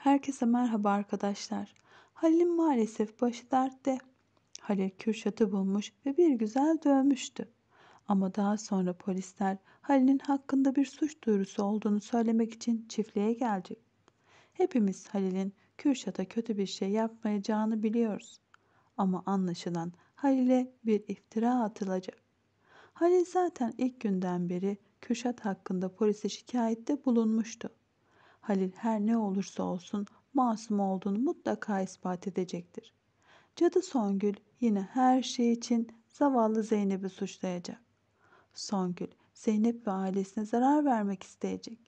Herkese merhaba arkadaşlar. Halil maalesef başı dertte. Halil Kürşat'ı bulmuş ve bir güzel dövmüştü. Ama daha sonra polisler Halil'in hakkında bir suç duyurusu olduğunu söylemek için çiftliğe gelecek. Hepimiz Halil'in Kürşat'a kötü bir şey yapmayacağını biliyoruz. Ama anlaşılan Halil'e bir iftira atılacak. Halil zaten ilk günden beri Kürşat hakkında polise şikayette bulunmuştu. Halil her ne olursa olsun masum olduğunu mutlaka ispat edecektir. Cadı Songül yine her şey için zavallı Zeynep'i suçlayacak. Songül Zeynep ve ailesine zarar vermek isteyecek.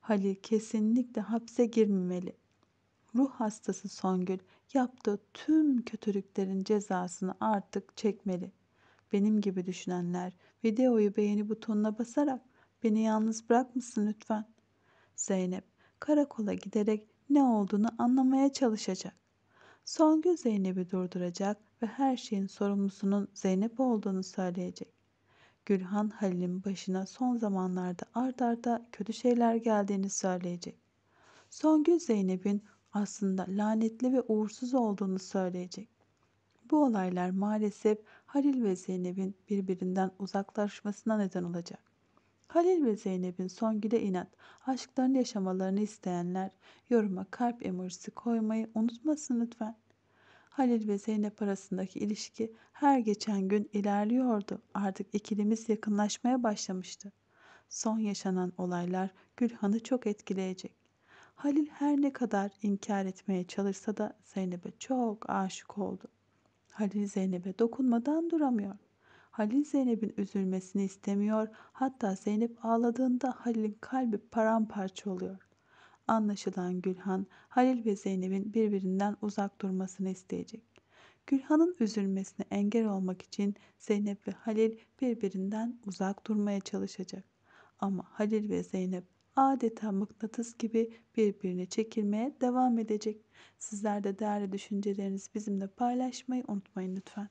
Halil kesinlikle hapse girmemeli. Ruh hastası Songül yaptığı tüm kötülüklerin cezasını artık çekmeli. Benim gibi düşünenler videoyu beğeni butonuna basarak beni yalnız bırakmasın lütfen. Zeynep karakola giderek ne olduğunu anlamaya çalışacak. Songül Zeynep'i durduracak ve her şeyin sorumlusunun Zeynep olduğunu söyleyecek. Gülhan Halil'in başına son zamanlarda art arda kötü şeyler geldiğini söyleyecek. Songül Zeynep'in aslında lanetli ve uğursuz olduğunu söyleyecek. Bu olaylar maalesef Halil ve Zeynep'in birbirinden uzaklaşmasına neden olacak. Halil ve Zeynep'in son Songül'e inat, aşklarını yaşamalarını isteyenler yoruma kalp emojisi koymayı unutmasın lütfen. Halil ve Zeynep arasındaki ilişki her geçen gün ilerliyordu. Artık ikilimiz yakınlaşmaya başlamıştı. Son yaşanan olaylar Gülhan'ı çok etkileyecek. Halil her ne kadar inkar etmeye çalışsa da Zeynep'e çok aşık oldu. Halil Zeynep'e dokunmadan duramıyor. Halil Zeynep'in üzülmesini istemiyor. Hatta Zeynep ağladığında Halil'in kalbi paramparça oluyor. Anlaşılan Gülhan, Halil ve Zeynep'in birbirinden uzak durmasını isteyecek. Gülhan'ın üzülmesine engel olmak için Zeynep ve Halil birbirinden uzak durmaya çalışacak. Ama Halil ve Zeynep adeta mıknatıs gibi birbirine çekilmeye devam edecek. Sizler de değerli düşüncelerinizi bizimle paylaşmayı unutmayın lütfen.